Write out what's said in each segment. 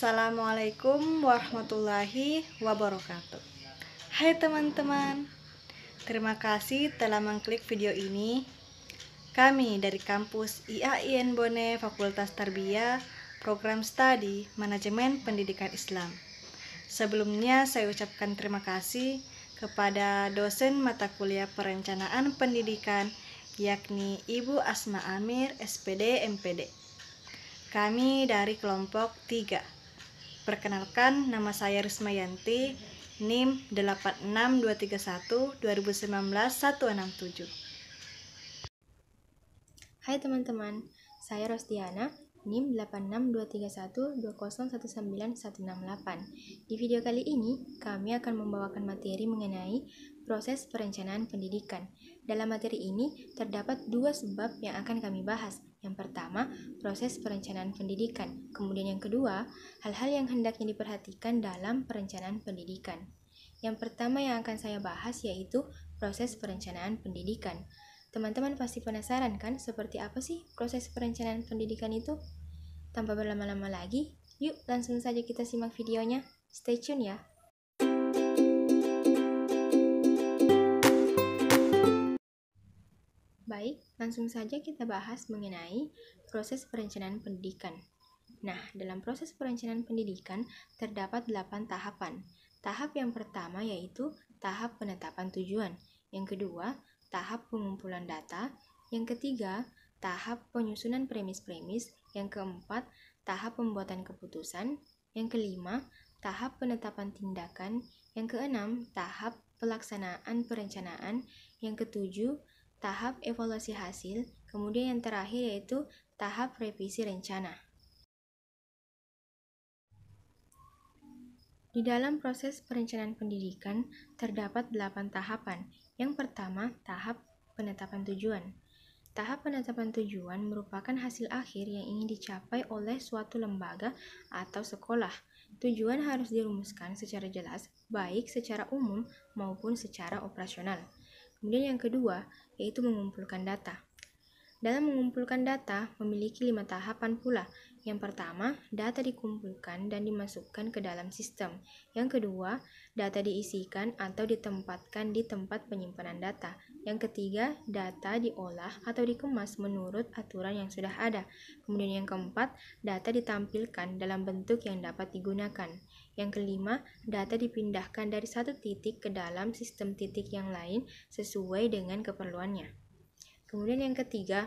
Assalamualaikum warahmatullahi wabarakatuh Hai teman-teman Terima kasih telah mengklik video ini Kami dari kampus IAIN Bone Fakultas Tarbiyah Program Studi Manajemen Pendidikan Islam Sebelumnya saya ucapkan terima kasih kepada dosen mata kuliah perencanaan pendidikan yakni Ibu Asma Amir, SPD, MPD. Kami dari kelompok 3 Perkenalkan, nama saya Risma Yanti, NIM 86231-2019-167. Hai teman-teman, saya Rostiana, NIM 86231-2019-168. Di video kali ini, kami akan membawakan materi mengenai proses perencanaan pendidikan. Dalam materi ini, terdapat dua sebab yang akan kami bahas, yang pertama, proses perencanaan pendidikan. Kemudian yang kedua, hal-hal yang hendaknya diperhatikan dalam perencanaan pendidikan. Yang pertama yang akan saya bahas yaitu proses perencanaan pendidikan. Teman-teman pasti penasaran kan seperti apa sih proses perencanaan pendidikan itu? Tanpa berlama-lama lagi, yuk langsung saja kita simak videonya. Stay tune ya. Baik, langsung saja kita bahas mengenai proses perencanaan pendidikan. Nah, dalam proses perencanaan pendidikan terdapat 8 tahapan. Tahap yang pertama yaitu tahap penetapan tujuan, yang kedua, tahap pengumpulan data, yang ketiga, tahap penyusunan premis-premis, yang keempat, tahap pembuatan keputusan, yang kelima, tahap penetapan tindakan, yang keenam, tahap pelaksanaan perencanaan, yang ketujuh, tahap evaluasi hasil, kemudian yang terakhir yaitu tahap revisi rencana. Di dalam proses perencanaan pendidikan terdapat 8 tahapan. Yang pertama, tahap penetapan tujuan. Tahap penetapan tujuan merupakan hasil akhir yang ingin dicapai oleh suatu lembaga atau sekolah. Tujuan harus dirumuskan secara jelas, baik secara umum maupun secara operasional. Kemudian yang kedua, yaitu mengumpulkan data. Dalam mengumpulkan data, memiliki lima tahapan pula. Yang pertama, data dikumpulkan dan dimasukkan ke dalam sistem. Yang kedua, data diisikan atau ditempatkan di tempat penyimpanan data. Yang ketiga, data diolah atau dikemas menurut aturan yang sudah ada. Kemudian yang keempat, data ditampilkan dalam bentuk yang dapat digunakan. Yang kelima, data dipindahkan dari satu titik ke dalam sistem titik yang lain sesuai dengan keperluannya. Kemudian yang ketiga,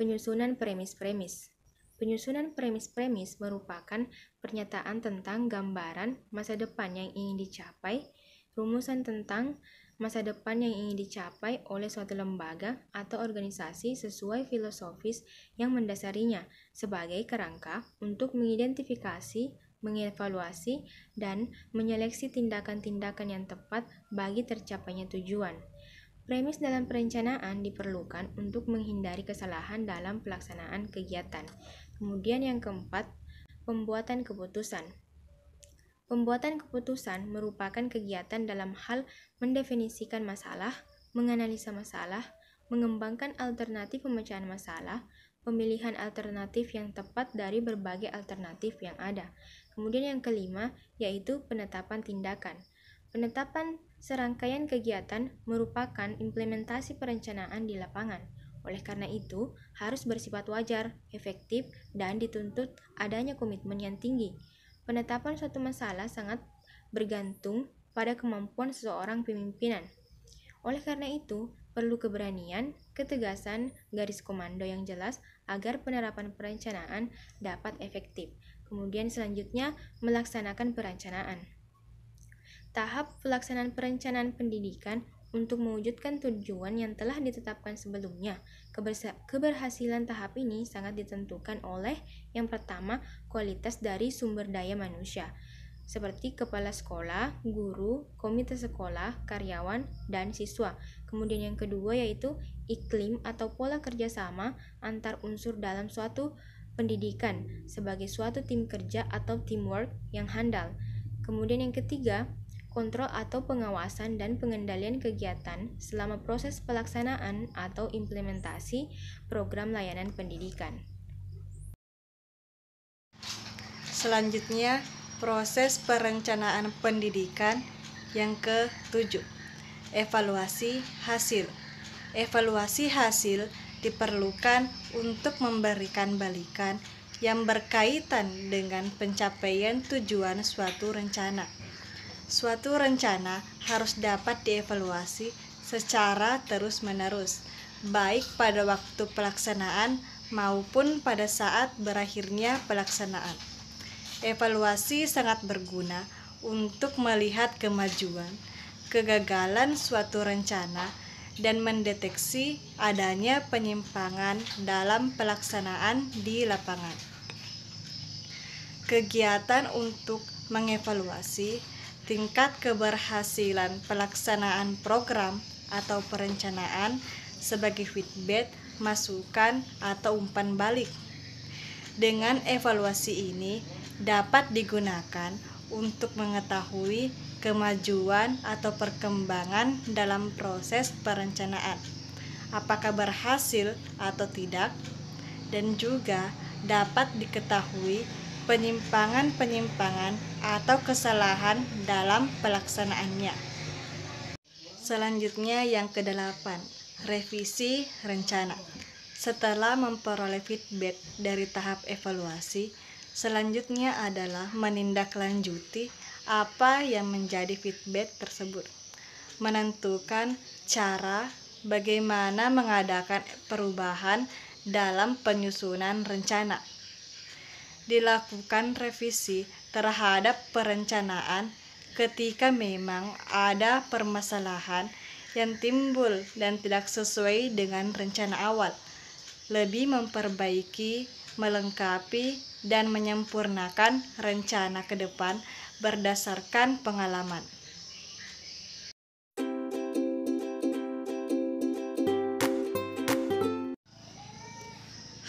penyusunan premis-premis. Penyusunan premis-premis merupakan pernyataan tentang gambaran masa depan yang ingin dicapai, rumusan tentang masa depan yang ingin dicapai oleh suatu lembaga atau organisasi sesuai filosofis yang mendasarinya sebagai kerangka untuk mengidentifikasi, mengevaluasi, dan menyeleksi tindakan-tindakan yang tepat bagi tercapainya tujuan. Premis dalam perencanaan diperlukan untuk menghindari kesalahan dalam pelaksanaan kegiatan. Kemudian yang keempat, pembuatan keputusan. Pembuatan keputusan merupakan kegiatan dalam hal mendefinisikan masalah, menganalisa masalah, mengembangkan alternatif pemecahan masalah, pemilihan alternatif yang tepat dari berbagai alternatif yang ada. Kemudian yang kelima yaitu penetapan tindakan. Penetapan Serangkaian kegiatan merupakan implementasi perencanaan di lapangan. Oleh karena itu, harus bersifat wajar, efektif, dan dituntut adanya komitmen yang tinggi. Penetapan suatu masalah sangat bergantung pada kemampuan seseorang pemimpinan. Oleh karena itu, perlu keberanian, ketegasan, garis komando yang jelas agar penerapan perencanaan dapat efektif. Kemudian selanjutnya melaksanakan perencanaan tahap pelaksanaan perencanaan pendidikan untuk mewujudkan tujuan yang telah ditetapkan sebelumnya. Keberhasilan tahap ini sangat ditentukan oleh yang pertama, kualitas dari sumber daya manusia, seperti kepala sekolah, guru, komite sekolah, karyawan, dan siswa. Kemudian yang kedua yaitu iklim atau pola kerjasama antar unsur dalam suatu pendidikan sebagai suatu tim kerja atau teamwork yang handal. Kemudian yang ketiga, kontrol atau pengawasan dan pengendalian kegiatan selama proses pelaksanaan atau implementasi program layanan pendidikan. Selanjutnya, proses perencanaan pendidikan yang ke-7. Evaluasi hasil. Evaluasi hasil diperlukan untuk memberikan balikan yang berkaitan dengan pencapaian tujuan suatu rencana Suatu rencana harus dapat dievaluasi secara terus-menerus, baik pada waktu pelaksanaan maupun pada saat berakhirnya pelaksanaan. Evaluasi sangat berguna untuk melihat kemajuan, kegagalan suatu rencana, dan mendeteksi adanya penyimpangan dalam pelaksanaan di lapangan. Kegiatan untuk mengevaluasi tingkat keberhasilan pelaksanaan program atau perencanaan sebagai feedback, masukan, atau umpan balik. Dengan evaluasi ini dapat digunakan untuk mengetahui kemajuan atau perkembangan dalam proses perencanaan, apakah berhasil atau tidak, dan juga dapat diketahui penyimpangan-penyimpangan atau kesalahan dalam pelaksanaannya. Selanjutnya yang kedelapan, revisi rencana. Setelah memperoleh feedback dari tahap evaluasi, selanjutnya adalah menindaklanjuti apa yang menjadi feedback tersebut. Menentukan cara bagaimana mengadakan perubahan dalam penyusunan rencana dilakukan revisi terhadap perencanaan ketika memang ada permasalahan yang timbul dan tidak sesuai dengan rencana awal. Lebih memperbaiki, melengkapi, dan menyempurnakan rencana ke depan berdasarkan pengalaman.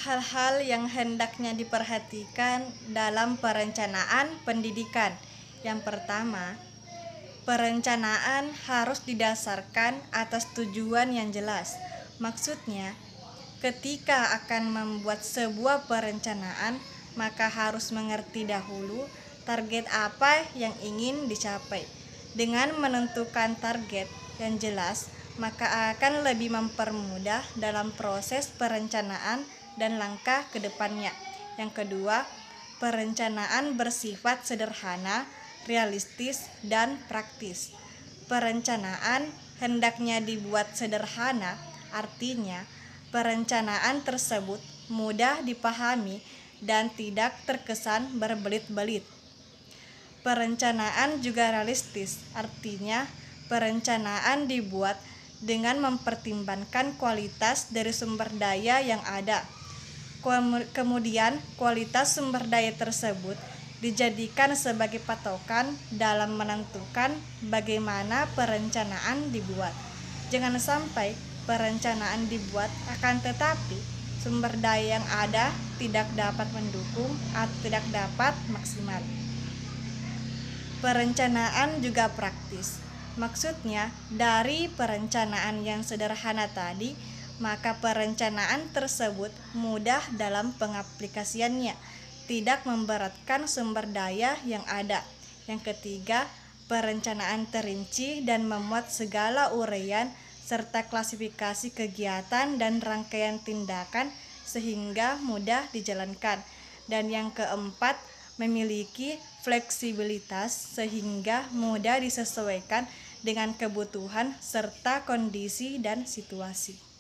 hal-hal yang hendaknya diperhatikan dalam perencanaan pendidikan. Yang pertama, perencanaan harus didasarkan atas tujuan yang jelas. Maksudnya, ketika akan membuat sebuah perencanaan, maka harus mengerti dahulu target apa yang ingin dicapai. Dengan menentukan target yang jelas, maka akan lebih mempermudah dalam proses perencanaan dan langkah ke depannya. Yang kedua, perencanaan bersifat sederhana, realistis, dan praktis. Perencanaan hendaknya dibuat sederhana, artinya perencanaan tersebut mudah dipahami dan tidak terkesan berbelit-belit. Perencanaan juga realistis, artinya perencanaan dibuat dengan mempertimbangkan kualitas dari sumber daya yang ada, Kemudian, kualitas sumber daya tersebut dijadikan sebagai patokan dalam menentukan bagaimana perencanaan dibuat. Jangan sampai perencanaan dibuat akan tetapi sumber daya yang ada tidak dapat mendukung atau tidak dapat maksimal. Perencanaan juga praktis. Maksudnya, dari perencanaan yang sederhana tadi, maka perencanaan tersebut mudah dalam pengaplikasiannya, tidak memberatkan sumber daya yang ada. Yang ketiga, perencanaan terinci dan memuat segala uraian serta klasifikasi kegiatan dan rangkaian tindakan sehingga mudah dijalankan. Dan yang keempat, memiliki fleksibilitas sehingga mudah disesuaikan dengan kebutuhan serta kondisi dan situasi.